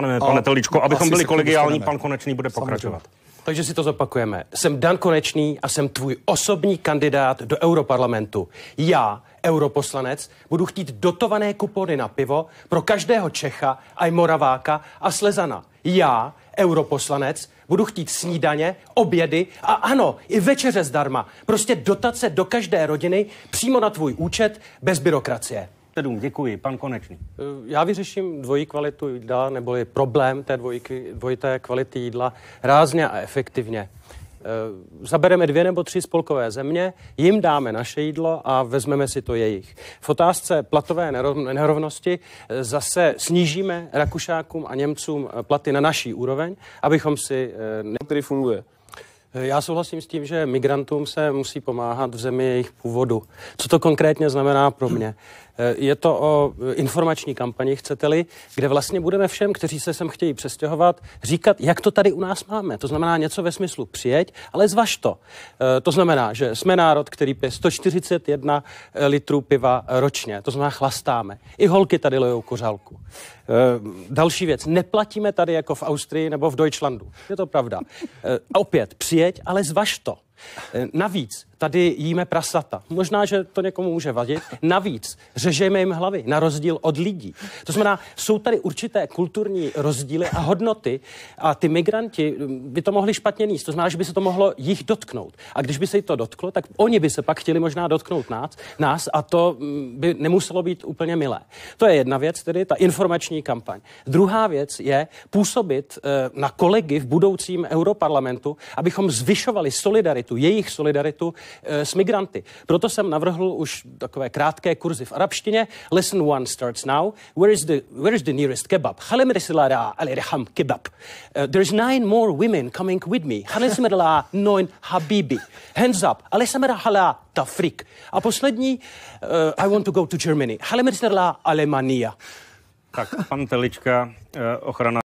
Pane, pane Teličko, abychom byli kolegiální, pan Konečný bude pokračovat. Samozřejmě. Takže si to zopakujeme. Jsem Dan Konečný a jsem tvůj osobní kandidát do Europarlamentu. Já, europoslanec, budu chtít dotované kupony na pivo pro každého Čecha, aj Moraváka a Slezana. Já, europoslanec, budu chtít snídaně, obědy a ano, i večeře zdarma. Prostě dotace do každé rodiny přímo na tvůj účet bez byrokracie. 7. Děkuji, pan Konečný. Eh, já vyřeším dvojí kvalitu jídla, neboli problém té dvojky, dvojité kvality jídla rázně a efektivně. Eh, zabereme dvě nebo tři spolkové země, jim dáme naše jídlo a vezmeme si to jejich. V otázce platové nerovnosti eh, zase snížíme Rakušákům a Němcům platy na naší úroveň, abychom si... Ne... Který funguje? Já souhlasím s tím, že migrantům se musí pomáhat v zemi jejich původu. Co to konkrétně znamená pro mě? Eh, je to o eh, informační kampani, chcete-li, kde vlastně budeme všem, kteří se sem chtějí přestěhovat, říkat, jak to tady u nás máme. To znamená něco ve smyslu přijeď, ale zvaž to. Eh, to znamená, že jsme národ, který pije 141 litrů piva ročně. To znamená, chlastáme. I holky tady lejou kořálku. Další věc. Neplatíme tady jako v Austrii nebo v Deutschlandu. Je to pravda. Opět, přijeď, ale zvaž to. Eh, navíc tady jíme prasata. Možná, že to někomu může vadit. Navíc řežeme jim hlavy, na rozdíl od lidí. To znamená, jsou tady určité kulturní rozdíly a hodnoty a ty migranti hm, by to mohli špatně níst. To znamená, že by se to mohlo jich dotknout. A když by se jí to dotklo, tak oni by se pak chtěli možná dotknout nás, nás a to hm, by nemuselo být úplně milé. To je jedna věc, tedy ta informační kampaň. Druhá věc je působit eh, na kolegy v budoucím europarlamentu, abychom zvyšovali solidaritu solidaritu, jejich solidaritu eh, s migranty. Proto jsem navrhl už takové krátké kurzy v arabštině. Lesson one starts now. Where is the, where is the nearest kebab? Khalem resilara al irham kebab. Eh, there's nine more women coming with me. Khalem semerla noin habibi. Hands up. Ale ta tafrik. A poslední, uh, I want to go to Germany. Khalem resilara alemania. Tak, pan Telička, ochrana